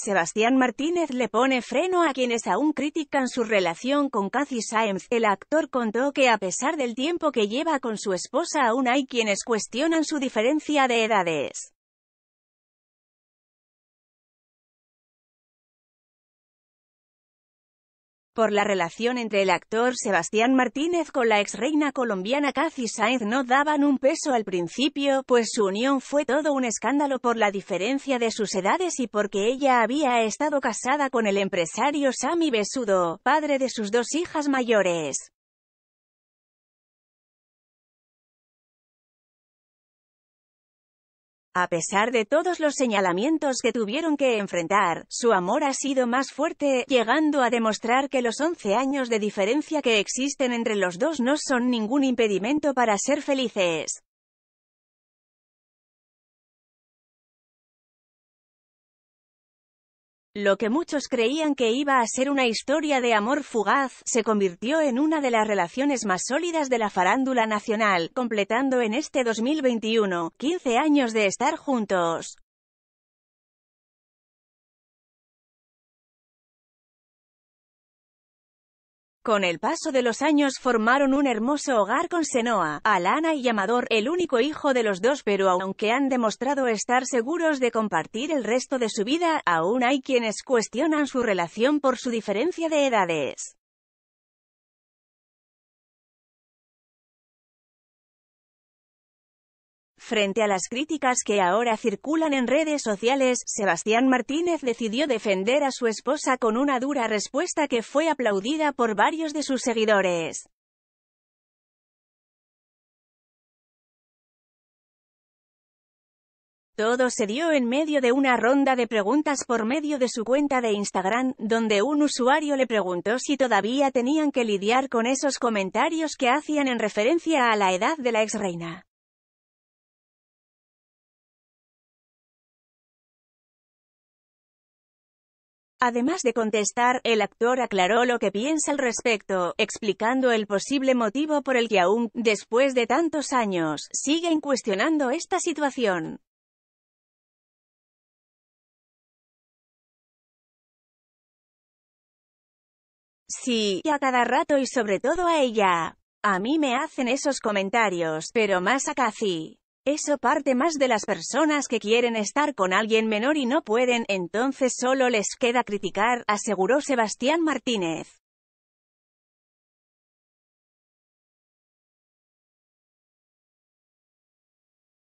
Sebastián Martínez le pone freno a quienes aún critican su relación con Cathy Saenz. El actor contó que a pesar del tiempo que lleva con su esposa aún hay quienes cuestionan su diferencia de edades. por la relación entre el actor Sebastián Martínez con la ex reina colombiana Cathy Sainz no daban un peso al principio, pues su unión fue todo un escándalo por la diferencia de sus edades y porque ella había estado casada con el empresario Sami Besudo, padre de sus dos hijas mayores. A pesar de todos los señalamientos que tuvieron que enfrentar, su amor ha sido más fuerte, llegando a demostrar que los 11 años de diferencia que existen entre los dos no son ningún impedimento para ser felices. Lo que muchos creían que iba a ser una historia de amor fugaz, se convirtió en una de las relaciones más sólidas de la farándula nacional, completando en este 2021, 15 años de estar juntos. Con el paso de los años formaron un hermoso hogar con Senoa, Alana y Amador, el único hijo de los dos pero aunque han demostrado estar seguros de compartir el resto de su vida, aún hay quienes cuestionan su relación por su diferencia de edades. Frente a las críticas que ahora circulan en redes sociales, Sebastián Martínez decidió defender a su esposa con una dura respuesta que fue aplaudida por varios de sus seguidores. Todo se dio en medio de una ronda de preguntas por medio de su cuenta de Instagram, donde un usuario le preguntó si todavía tenían que lidiar con esos comentarios que hacían en referencia a la edad de la ex reina. Además de contestar, el actor aclaró lo que piensa al respecto, explicando el posible motivo por el que aún, después de tantos años, siguen cuestionando esta situación. Sí, a cada rato y sobre todo a ella. A mí me hacen esos comentarios, pero más a Cathy. Eso parte más de las personas que quieren estar con alguien menor y no pueden, entonces solo les queda criticar, aseguró Sebastián Martínez.